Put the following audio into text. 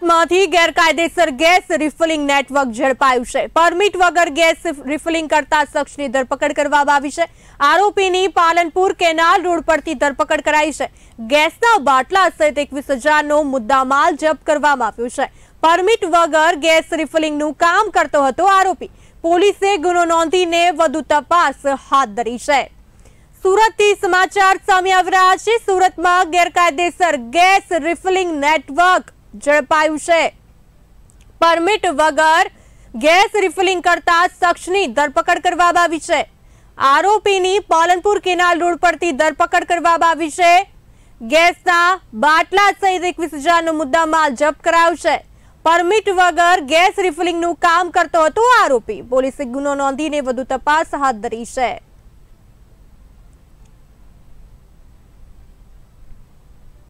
સુરતમાંથી ગેરકાયદેસર gas refilling network ઝડપાયું છે permit વગર ગેસ રિફિલિંગ કરતા શખ્સની ધરપકડ કરવામાં આવી છે આરોપીની પાલનપુર કેનાલ રોડ પરથી ધરપકડ કરાઈ છે ગેસના બાટલા સહિત એકવીસ હજારનો મુદ્દામાલ જપ્ત કરવામાં આવ્યો છે પરમિટ વગર ગેસ રિફિલિંગનું કામ કરતો હતો આરોપી પોલીસે ગુનો નોંધીને વધુ તપાસ હાથ ધરી છે સુરતથી સમાચાર સામે આવી રહ્યા છે સુરતમાં ગેરકાયદેસર ગેસ રિફિલિંગ નેટવર્ક ઝડપાયું છે પરમિટ વગર ગેસ રિફિલિંગ કરતા શખ્સની ધરપકડ કરવામાં આવી છે આરોપીની પાલનપુર કેનાલ રોડ પરથી ધરપકડ કરવામાં આવી છે ગેસના બાટલા સહિત એકવીસ હજારનો મુદ્દામાલ જપ્ત કરાયો છે પરમિટ વગર ગેસ રિફિલિંગનું કામ કરતો હતો આરોપી પોલીસે ગુનો નોંધીને વધુ તપાસ હાથ ધરી છે